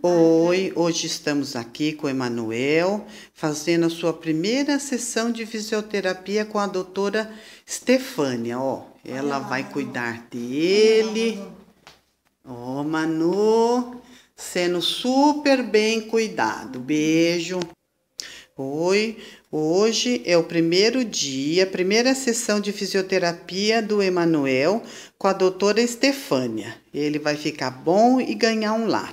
Oi, hoje estamos aqui com o Emanuel, fazendo a sua primeira sessão de fisioterapia com a doutora Stefânia, ó. Ela vai cuidar dele. Ó, Manu, sendo super bem cuidado. Beijo. Oi, hoje é o primeiro dia, primeira sessão de fisioterapia do Emanuel com a doutora Estefânia. Ele vai ficar bom e ganhar um lar.